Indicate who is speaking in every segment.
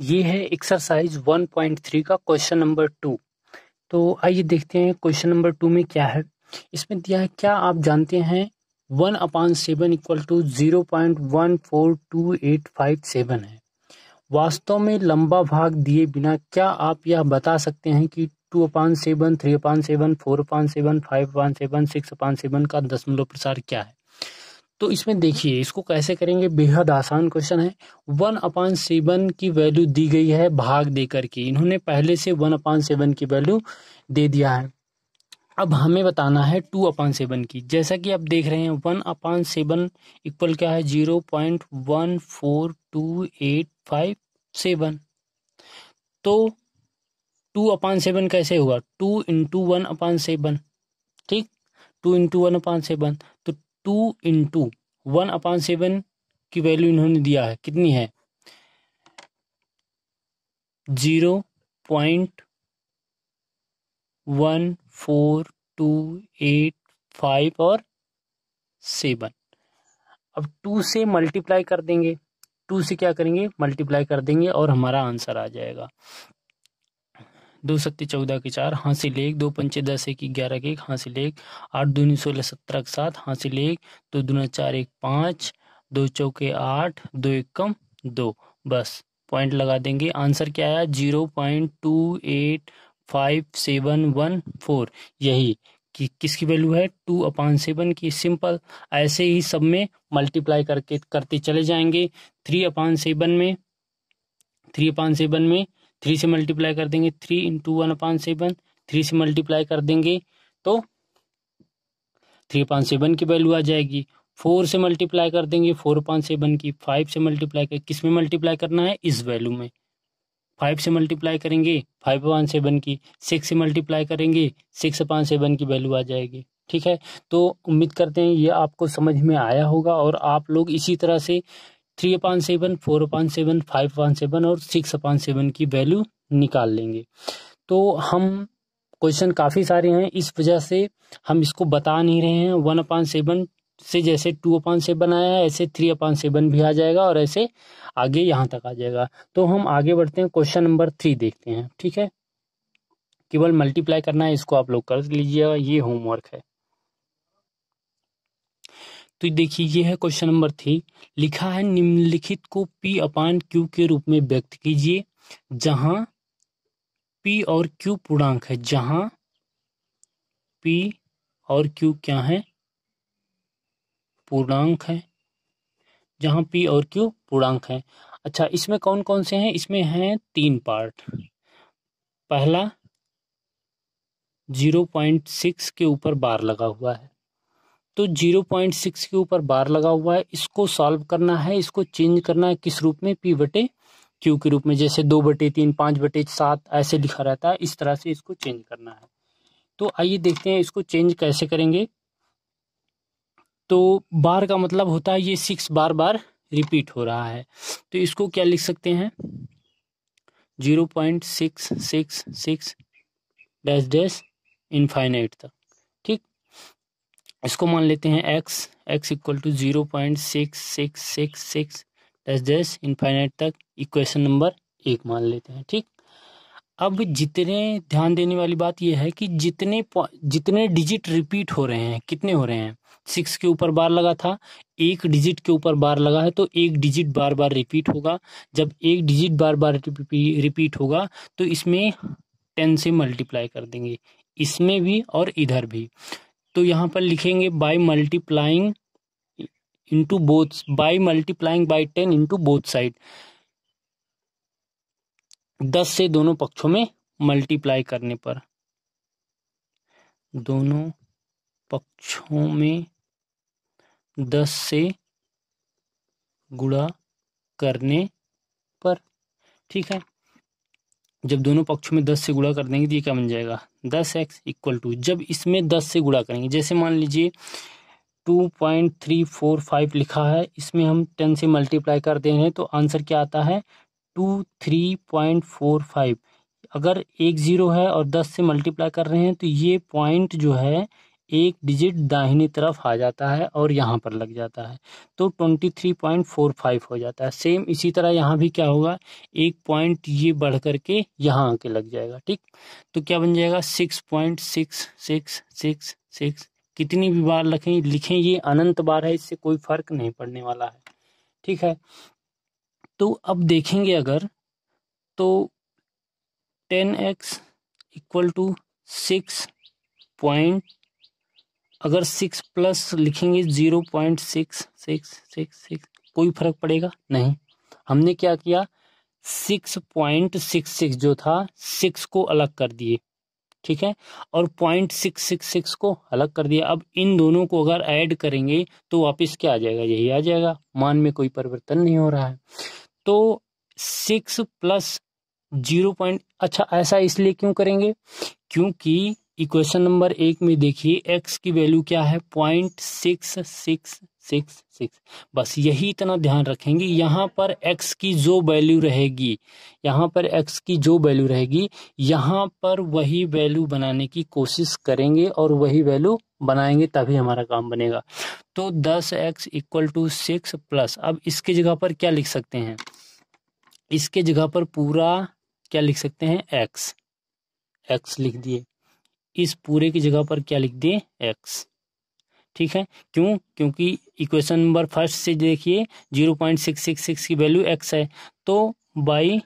Speaker 1: ये है एक्सरसाइज 1.3 का क्वेश्चन नंबर टू तो आइए देखते हैं क्वेश्चन नंबर टू में क्या है इसमें दिया है क्या आप जानते हैं one upon seven equal to zero point one four two eight five seven है वास्तव में लंबा भाग दिए बिना क्या आप यह बता सकते हैं कि two upon seven three upon seven four upon seven five upon seven six upon seven का दशमलव प्रसार क्या है तो इसमें देखिए इसको कैसे करेंगे बेहद आसान क्वेश्चन है वन अपान सेवन की वैल्यू दी गई है भाग दे करके इन्होंने पहले से वन अपान सेवन की वैल्यू दे दिया है अब हमें बताना है टू अपान सेवन की जैसा कि आप देख रहे हैं वन अपान सेवन इक्वल क्या है zero point one four two eight five seven तो टू अपान सेवन कैसे हुआ two into one upon seven ठीक two into one upon seven तो two into one upon seven की value इन्होंने दिया है कितनी है zero point one four two eight five और सेवन अब टू से मल्टीप्लाई कर देंगे टू से क्या करेंगे मल्टीप्लाई कर देंगे और हमारा आंसर आ जाएगा दो शक्ति चौदह के चार हासिल एक दो पंचे दस एक ग्यारह के एक हासिल एक आठ दूनी सोलह सत्रह के सात हासिल एक दो दूना चार एक पाँच दो चौके आठ दो एक कम दो बस पॉइंट लगा देंगे आंसर क्या आया zero point two eight five seven one four यही कि किसकी वैल्यू है टू अपान सेवन की सिंपल ऐसे ही सब में मल्टीप्लाई करके करते चले जाएंगे थ्री अपान सेवन में थ्री अपान सेवन में थ्री से मल्टीप्लाई कर देंगे three into one upon seven three से मल्टीप्लाई कर देंगे तो थ्री पान सेवन की वैल्यू आ जाएगी फोर से मल्टीप्लाई कर देंगे फोर पान सेवन की फाइव से मल्टीप्लाई कर किस में मल्टीप्लाई करना है इस वैल्यू में फाइव से मल्टीप्लाई करेंगे फाइव पान सेवन की सिक्स से मल्टीप्लाई करेंगे सिक्स पान सेवन की वैल्यू आ जाएगी ठीक है तो उम्मीद करते हैं ये आपको समझ में आया होगा और आप लोग इसी तरह से three upon seven four upon seven five upon seven और सिक्स अपान सेवन की वैल्यू निकाल लेंगे तो हम क्वेश्चन काफ़ी सारे हैं इस वजह से हम इसको बता नहीं रहे हैं वन अपान सेवन से जैसे टू अपान सेवन आया है ऐसे थ्री अपान सेवन भी आ जाएगा और ऐसे आगे यहाँ तक आ जाएगा तो हम आगे बढ़ते हैं क्वेश्चन नंबर थ्री देखते हैं ठीक है केवल मल्टीप्लाई करना है इसको आप लोग कर लीजिएगा ये होमवर्क है तो देखिए ये है क्वेश्चन नंबर थ्री लिखा है निम्नलिखित को पी अपान क्यू के रूप में व्यक्त कीजिए जहां पी और क्यू पूर्णांक है जहां पी और क्यू क्या है पूर्णांक है जहां पी और क्यू पूर्णांक है अच्छा इसमें कौन कौन से हैं इसमें हैं तीन पार्ट पहला जीरो पॉइंट सिक्स के ऊपर बार लगा हुआ है तो 0.6 के ऊपर बार लगा हुआ है इसको सॉल्व करना है इसको चेंज करना है किस रूप में पी बटे क्यू के रूप में जैसे दो बटे तीन पाँच बटे सात ऐसे लिखा रहता है इस तरह से इसको चेंज करना है तो आइए देखते हैं इसको चेंज कैसे करेंगे तो बार का मतलब होता है ये सिक्स बार बार रिपीट हो रहा है तो इसको क्या लिख सकते हैं zero point six six six dash dash infinite तक इसको मान लेते हैं x x equal to zero point six six six six dash dash infinite तक इक्वेशन नंबर एक मान लेते हैं ठीक अब जितने ध्यान देने वाली बात यह है कि जितने जितने डिजिट रिपीट हो रहे हैं कितने हो रहे हैं सिक्स के ऊपर बार लगा था एक डिजिट के ऊपर बार लगा है तो एक डिजिट बार बार रिपीट होगा जब एक डिजिट बार बार रिपीट होगा तो इसमें टेन से मल्टीप्लाई कर देंगे इसमें भी और इधर भी तो यहाँ पर लिखेंगे by multiplying into both by multiplying by ten into both side दस से दोनों पक्षों में मल्टीप्लाई करने पर दोनों पक्षों में दस से गुड़ा करने पर ठीक है जब दोनों पक्षों में दस से गुणा कर देंगे तो ये क्या बन जाएगा दस एक्स इक्वल टू जब इसमें दस से गुणा करेंगे जैसे मान लीजिए two point three four five लिखा है इसमें हम टेन से मल्टीप्लाई कर दे रहे हैं तो आंसर क्या आता है two three point four five अगर एक ज़ीरो है और दस से मल्टीप्लाई कर रहे हैं तो ये पॉइंट जो है एक डिजिट दाहिनी तरफ आ जाता है और यहाँ पर लग जाता है तो twenty three point four five हो जाता है सेम इसी तरह यहाँ भी क्या होगा एक पॉइंट ये बढ़ करके यहाँ आके लग जाएगा ठीक तो क्या बन जाएगा six point six six six six कितनी भी बार लिखें लिखें ये अनंत बार है इससे कोई फर्क नहीं पड़ने वाला है ठीक है तो अब देखेंगे अगर तो ten x equal to six point अगर सिक्स प्लस लिखेंगे zero point six six six six कोई फर्क पड़ेगा नहीं हमने क्या किया सिक्स पॉइंट सिक्स सिक्स जो था सिक्स को अलग कर दिए ठीक है और पॉइंट सिक्स सिक्स सिक्स को अलग कर दिया अब इन दोनों को अगर ऐड करेंगे तो वापस क्या आ जाएगा यही आ जाएगा मान में कोई परिवर्तन नहीं हो रहा है तो सिक्स प्लस जीरो पॉइंट अच्छा ऐसा इसलिए क्यों करेंगे क्योंकि इक्वेशन नंबर एक में देखिए एक्स की वैल्यू क्या है point six six six six बस यही इतना ध्यान रखेंगे यहाँ पर एक्स की जो वैल्यू रहेगी यहाँ पर एक्स की जो वैल्यू रहेगी यहाँ पर वही वैल्यू बनाने की कोशिश करेंगे और वही वैल्यू बनाएंगे तभी हमारा काम बनेगा तो दस x equal to six plus अब इसके जगह पर क्या लिख सकते हैं इसके जगह पर पूरा क्या लिख सकते हैं एक्स एक्स लिख दिए इस पूरे की जगह पर क्या लिख दें एक्स ठीक है क्यों क्योंकि इक्वेशन नंबर फर्स्ट से देखिए zero point six six six की वैल्यू एक्स है तो बाई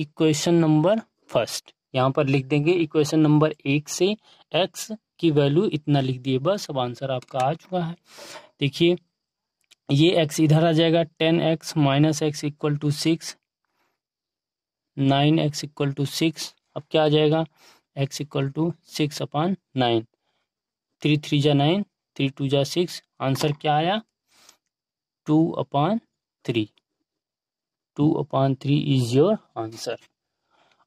Speaker 1: इक्वेशन नंबर फर्स्ट यहां पर लिख देंगे इक्वेशन नंबर एक से एक्स की वैल्यू इतना लिख दिए बस अब आंसर आपका आ चुका है देखिए ये एक्स इधर आ जाएगा ten x minus x equal to six nine x equal to six अब क्या आ जाएगा x equal to six upon nine three three जा नाइन थ्री टू जा सिक्स आंसर क्या आया two upon three two upon three is your answer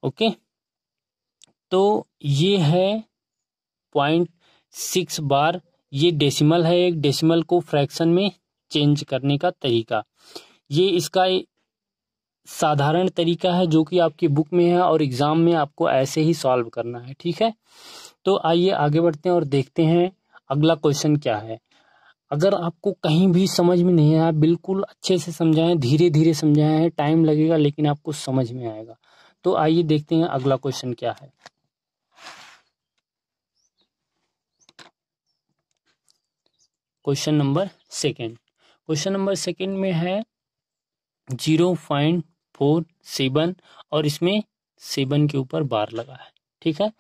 Speaker 1: okay तो ये है पॉइंट सिक्स बार ये डेसिमल है एक डेसिमल को फ्रैक्शन में चेंज करने का तरीका ये इसका साधारण तरीका है जो कि आपकी बुक में है और एग्ज़ाम में आपको ऐसे ही सॉल्व करना है ठीक है तो आइए आगे बढ़ते हैं और देखते हैं अगला क्वेश्चन क्या है अगर आपको कहीं भी समझ में नहीं आया बिल्कुल अच्छे से समझाएं धीरे धीरे समझाएं है टाइम लगेगा लेकिन आपको समझ में आएगा तो आइए देखते हैं अगला क्वेश्चन क्या है question number second question number second में है जीरो पॉइंट फोर सेवन और इसमें सेवन के ऊपर बार लगा है ठीक है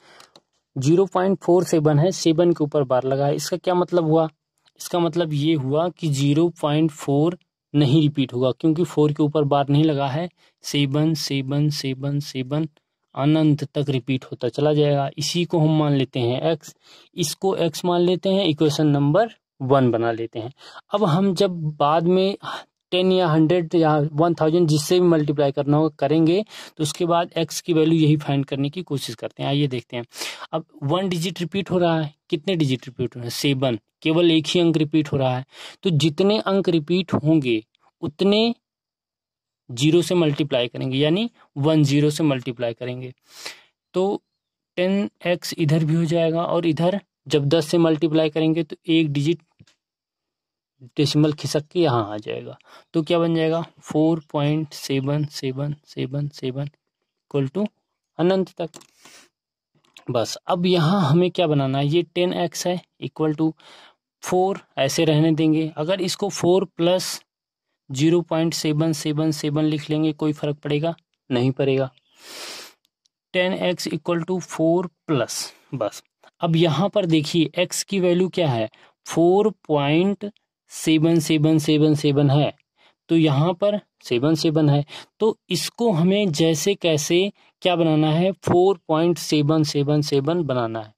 Speaker 1: जीरो पॉइंट फोर सेवन है सेवन के ऊपर बार लगा है इसका क्या मतलब हुआ इसका मतलब ये हुआ कि जीरो पॉइंट फोर नहीं रिपीट होगा क्योंकि फोर के ऊपर बार नहीं लगा है सेवन सेवन सेवन सेवन अनंत तक रिपीट होता चला जाएगा इसी को हम मान लेते हैं एक्स इसको एक्स मान लेते हैं इक्वेशन नंबर वन बना लेते हैं अब हम जब बाद में टेन या हंड्रेड या वन थाउजेंड जिससे भी मल्टीप्लाई करना होगा करेंगे तो उसके बाद एक्स की वैल्यू यही फाइंड करने की कोशिश करते हैं आइए देखते हैं अब वन डिजिट रिपीट हो रहा है कितने डिजिट रिपीट हो रहे हैं सेवन केवल एक ही अंक रिपीट हो रहा है तो जितने अंक रिपीट होंगे उतने जीरो से मल्टीप्लाई करेंगे यानी वन जीरो से मल्टीप्लाई करेंगे तो टेन एक्स इधर भी हो जाएगा और इधर जब दस से मल्टीप्लाई करेंगे तो एक डिजिट डेसिमल खिसक के यहाँ आ जाएगा तो क्या बन जाएगा four point seven seven seven seven equal to अनंत तक बस अब यहाँ हमें क्या बनाना है ये टेन एक्स है इक्वल टू फोर ऐसे रहने देंगे अगर इसको four plus zero point seven seven seven लिख लेंगे कोई फर्क पड़ेगा नहीं पड़ेगा ten x equal to four plus बस अब यहाँ पर देखिए एक्स की वैल्यू क्या है four point seven seven seven seven है तो यहाँ पर सेवन सेवन है तो इसको हमें जैसे कैसे क्या बनाना है four point seven seven seven बनाना है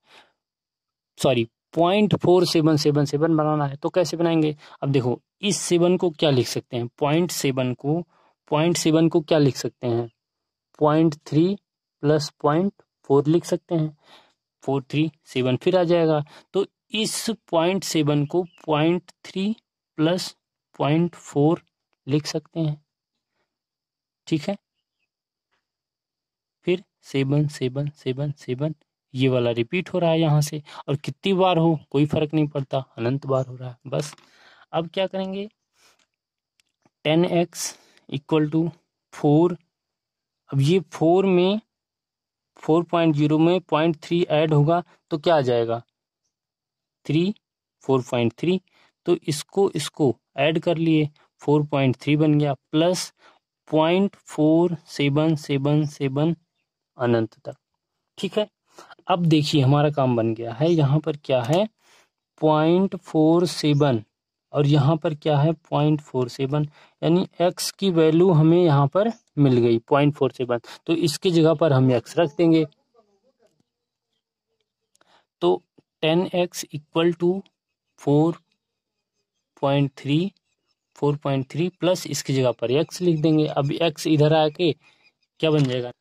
Speaker 1: sorry point four seven seven seven बनाना है तो कैसे बनाएंगे अब देखो इस सेवन को क्या लिख सकते हैं पॉइंट सेवन को पॉइंट सेवन को क्या लिख सकते हैं point three plus point four लिख सकते हैं फोर थ्री सेवन फिर आ जाएगा तो इस पॉइंट सेवन को point three plus point four लिख सकते हैं ठीक है फिर सेवन सेवन सेवन सेवन ये वाला रिपीट हो रहा है यहाँ से और कितनी बार हो कोई फर्क नहीं पड़ता अनंत बार हो रहा है बस अब क्या करेंगे ten x equal to four अब ये फोर में फोर पॉइंट जीरो में पॉइंट थ्री ऐड होगा तो क्या आ जाएगा थ्री फोर पॉइंट थ्री तो इसको इसको ऐड कर लिए फोर पॉइंट थ्री बन गया plus point four seven seven seven अनंत तक ठीक है अब देखिए हमारा काम बन गया है यहाँ पर क्या है पॉइंट फोर सेवन और यहाँ पर क्या है पॉइंट फोर सेवन यानी एक्स की वैल्यू हमें यहाँ पर मिल गई पॉइंट फोर सेवन तो इसकी जगह पर हम एक्स रख देंगे तो ten x equal to four point three four point three plus इसकी जगह पर एक्स लिख देंगे अब एक्स इधर आके क्या बन जाएगा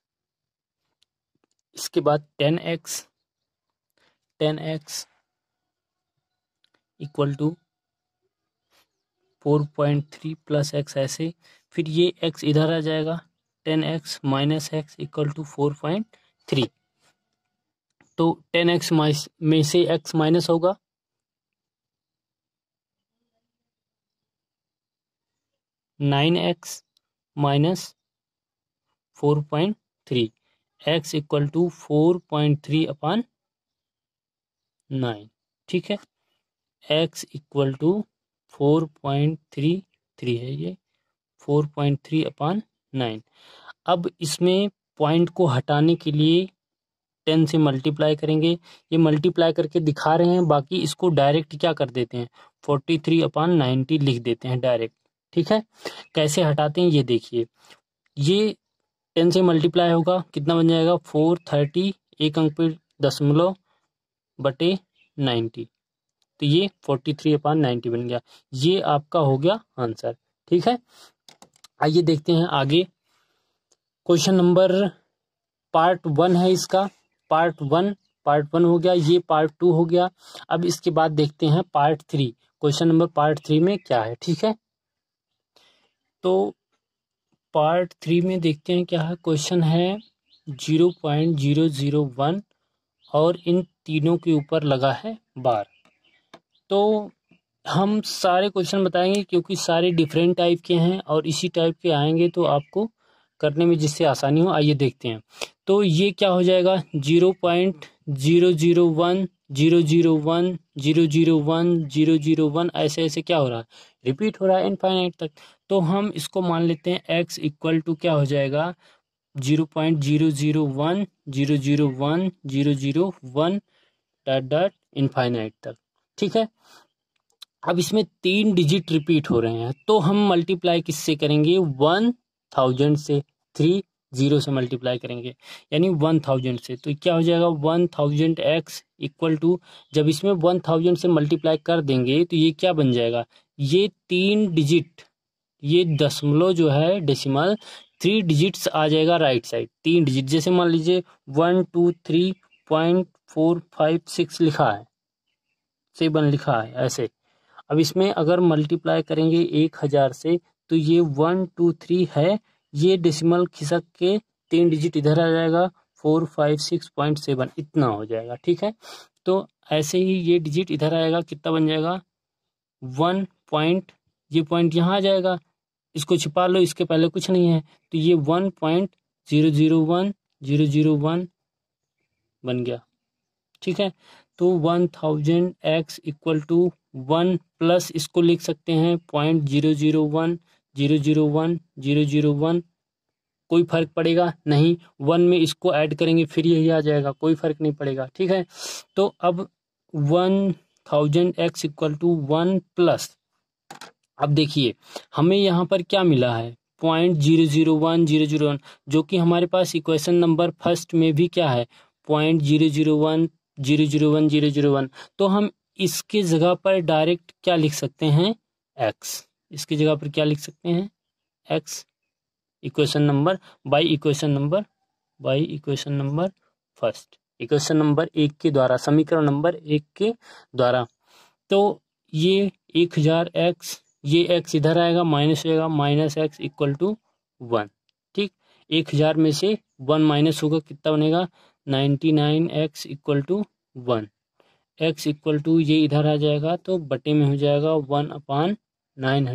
Speaker 1: इसके बाद ten x ten x equal to four point three plus x ऐसे फिर ये एक्स इधर आ जाएगा ten x minus x equal to four point three तो टेन एक्स में से एक्स माइनस होगा nine x minus four point three x equal to four point three upon nine ठीक है x equal to four point three three है ये four point three upon nine अब इसमें पॉइंट को हटाने के लिए टेन से मल्टीप्लाई करेंगे ये मल्टीप्लाई करके दिखा रहे हैं बाकी इसको डायरेक्ट क्या कर देते हैं फोर्टी थ्री अपान नाइन्टी लिख देते हैं डायरेक्ट ठीक है कैसे हटाते हैं ये देखिए ये टेन से मल्टीप्लाई होगा कितना बन जाएगा फोर थर्टी एक अंक पे दशमलव बटे नाइन्टी तो ये फोर्टी थ्री अपान नाइन्टी बन गया ये आपका हो गया आंसर ठीक है आइए देखते हैं आगे क्वेश्चन नंबर पार्ट वन है इसका पार्ट वन पार्ट वन हो गया ये पार्ट टू हो गया अब इसके बाद देखते हैं part three question number part three में क्या है ठीक है तो पार्ट थ्री में देखते हैं क्या है क्वेश्चन है zero point zero zero one और इन तीनों के ऊपर लगा है बार तो हम सारे क्वेश्चन बताएंगे क्योंकि सारे डिफरेंट टाइप के हैं और इसी टाइप के आएंगे तो आपको करने में जिससे आसानी हो आइए देखते हैं तो ये क्या हो जाएगा zero point zero zero one zero zero one zero zero one zero zero one ऐसे ऐसे क्या हो रहा है रिपीट हो रहा है इनफाइनाइट तक तो हम इसको मान लेते हैं एक्स इक्वल टू क्या हो जाएगा zero point zero zero one zero zero one zero zero one dot dot infinite तक ठीक है अब इसमें तीन डिजिट रिपीट हो रहे हैं तो हम मल्टीप्लाई किससे करेंगे वन थाउजेंड से थ्री जीरो से मल्टीप्लाई करेंगे यानी वन थाउजेंड से तो क्या हो जाएगा one thousand x equal to जब इसमें वन थाउजेंड से मल्टीप्लाई कर देंगे तो ये क्या बन जाएगा ये तीन डिजिट ये दशमलव जो है डेसिमल थ्री डिजिट्स आ जाएगा राइट साइड तीन डिजिट जैसे मान लीजिए one two three point four five six लिखा है सेवन लिखा है ऐसे अब इसमें अगर मल्टीप्लाई करेंगे एक हज़ार से तो ये वन टू थ्री है ये डेसिमल खिसक के तीन डिजिट इधर आ जाएगा four five six point seven इतना हो जाएगा ठीक है तो ऐसे ही ये डिजिट इधर आएगा कितना बन जाएगा वन पॉइंट ये पॉइंट यहाँ आ जाएगा इसको छिपा लो इसके पहले कुछ नहीं है तो ये one point zero zero one zero zero one बन गया ठीक है तो one thousand x equal to one plus इसको लिख सकते हैं point zero zero one zero zero one zero zero one कोई फर्क पड़ेगा नहीं वन में इसको ऐड करेंगे फिर यही आ जाएगा कोई फर्क नहीं पड़ेगा ठीक है तो अब one thousand x equal to one plus अब देखिए हमें यहाँ पर क्या मिला है point zero zero one zero zero one जो कि हमारे पास इक्वेशन नंबर फर्स्ट में भी क्या है point zero zero one zero zero one zero zero one तो हम इसके जगह पर डायरेक्ट क्या लिख सकते हैं एक्स इसकी जगह पर क्या लिख सकते हैं x equation number by equation number by equation number first equation number एक के द्वारा समीकरण नंबर एक के द्वारा तो ये एक हजार एक्स ये एक्स इधर आएगा माइनस होगा minus x equal to one ठीक एक हज़ार में से वन माइनस होगा कितना बनेगा ninety nine x equal to one x equal to ये इधर आ जाएगा तो बटे में हो जाएगा one upon nine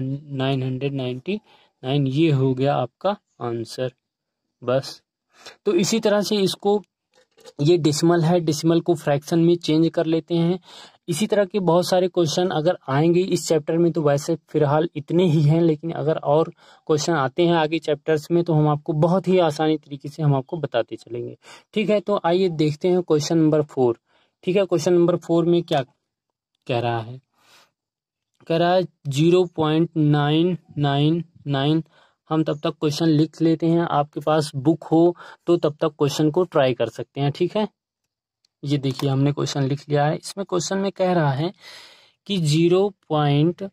Speaker 1: nine hundred ninety nine ये हो गया आपका आंसर बस तो इसी तरह से इसको ये डेसिमल है डेसिमल को फ्रैक्शन में चेंज कर लेते हैं इसी तरह के बहुत सारे क्वेश्चन अगर आएंगे इस चैप्टर में तो वैसे फिलहाल इतने ही हैं लेकिन अगर और क्वेश्चन आते हैं आगे चैप्टर्स में तो हम आपको बहुत ही आसानी तरीके से हम आपको बताते चलेंगे ठीक है तो आइए देखते हैं क्वेश्चन नंबर फोर ठीक है क्वेश्चन नंबर फोर में क्या कह रहा है कह रहा है zero point nine nine nine हम तब तक क्वेश्चन लिख लेते हैं आपके पास बुक हो तो तब तक क्वेश्चन को ट्राई कर सकते हैं ठीक है ये देखिए हमने क्वेश्चन लिख लिया है इसमें क्वेश्चन में कह रहा है कि zero point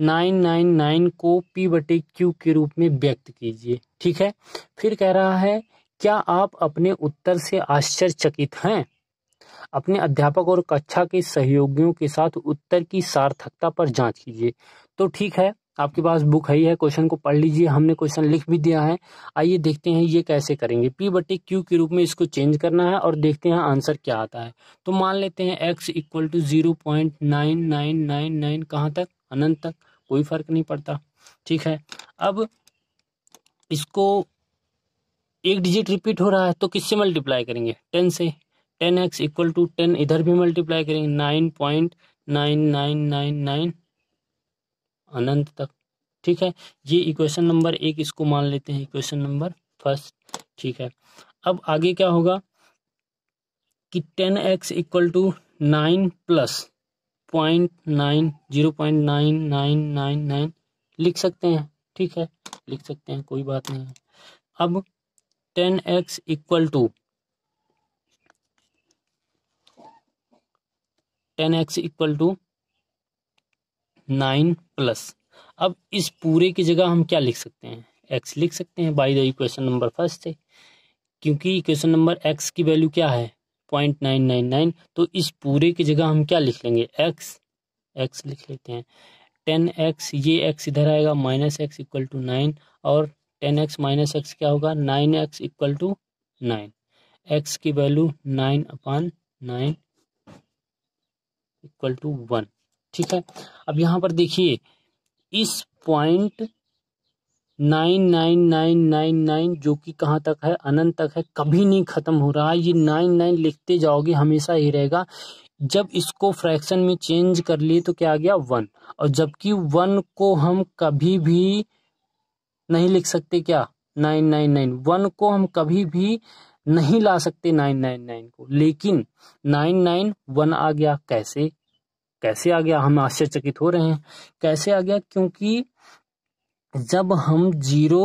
Speaker 1: nine nine nine को पी बटे क्यू के रूप में व्यक्त कीजिए ठीक है फिर कह रहा है क्या आप अपने उत्तर से आश्चर्यचकित हैं अपने अध्यापक और कक्षा के सहयोगियों के साथ उत्तर की सार्थकता पर जांच कीजिए तो ठीक है आपके पास बुक है ही है क्वेश्चन को पढ़ लीजिए हमने क्वेश्चन लिख भी दिया है आइए देखते हैं ये कैसे करेंगे पी बटे क्यू के रूप में इसको चेंज करना है और देखते हैं आंसर क्या आता है तो मान लेते हैं x equal to zero point nine nine nine nine कहाँ तक अनंत तक कोई फर्क नहीं पड़ता ठीक है अब इसको एक डिजिट रिपीट हो रहा है तो किससे मल्टीप्लाई करेंगे टेन से ten x equal to ten इधर भी मल्टीप्लाई करेंगे nine point nine nine nine nine अनंत तक ठीक है ये इक्वेशन नंबर एक इसको मान लेते हैं इक्वेशन नंबर फर्स्ट ठीक है अब आगे क्या होगा कि ten x equal to nine plus point nine zero point nine nine nine nine लिख सकते हैं ठीक है लिख सकते हैं कोई बात नहीं है अब ten x equal to ten x equal to nine plus अब इस पूरे की जगह हम क्या लिख सकते हैं एक्स लिख सकते हैं by the equation number first से क्योंकि इक्वेशन नंबर एक्स की वैल्यू क्या है पॉइंट नाइन नाइन नाइन तो इस पूरे की जगह हम क्या लिख लेंगे एक्स एक्स लिख लेते हैं टेन एक्स ये एक्स इधर आएगा minus x equal to nine और टेन एक्स माइनस एक्स क्या होगा nine x equal to nine x की value nine upon nine equal to one ठीक है अब यहाँ पर देखिए इस point nine nine nine nine nine जो कि कहाँ तक है अनंत तक है कभी नहीं ख़त्म हो रहा है ये नाइन नाइन लिखते जाओगे हमेशा ही रहेगा जब इसको फ्रैक्शन में चेंज कर लिए तो क्या आ गया वन और जबकि वन को हम कभी भी नहीं लिख सकते क्या नाइन नाइन नाइन वन को हम कभी भी नहीं ला सकते नाइन नाइन नाइन को लेकिन नाइन नाइन वन आ गया कैसे कैसे आ गया हम आश्चर्यचकित हो रहे हैं कैसे आ गया क्योंकि जब हम जीरो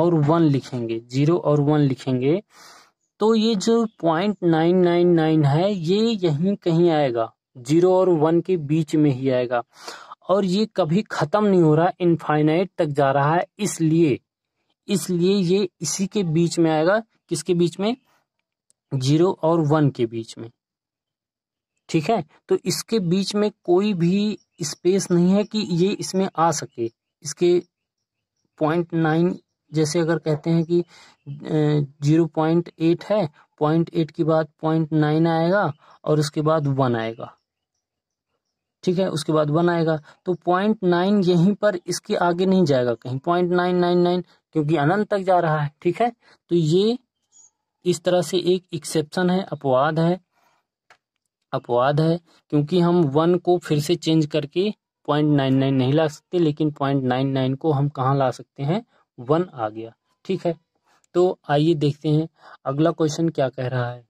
Speaker 1: और वन लिखेंगे जीरो और वन लिखेंगे तो ये जो पॉइंट नाइन नाइन नाइन है ये यहीं कहीं आएगा जीरो और वन के बीच में ही आएगा और ये कभी खत्म नहीं हो रहा इनफाइनाइट तक जा रहा है इसलिए इसलिए ये इसी के बीच में आएगा किसके बीच में जीरो और वन के बीच में ठीक है तो इसके बीच में कोई भी स्पेस नहीं है कि ये इसमें आ सके इसके पॉइंट नाइन जैसे अगर कहते हैं कि जीरो पॉइंट एट है पॉइंट एट के बाद पॉइंट नाइन आएगा और उसके बाद वन आएगा ठीक है उसके बाद वन आएगा तो पॉइंट नाइन यहीं पर इसके आगे नहीं जाएगा कहीं पॉइंट नाइन नाइन नाइन क्योंकि अनंत तक जा रहा है ठीक है तो ये इस तरह से एक एक्सेप्शन है अपवाद है अपवाद है क्योंकि हम वन को फिर से चेंज करके पॉइंट नाइन नाइन नहीं ला सकते लेकिन पॉइंट नाइन नाइन को हम कहाँ ला सकते हैं वन आ गया ठीक है तो आइए देखते हैं अगला क्वेश्चन क्या कह रहा है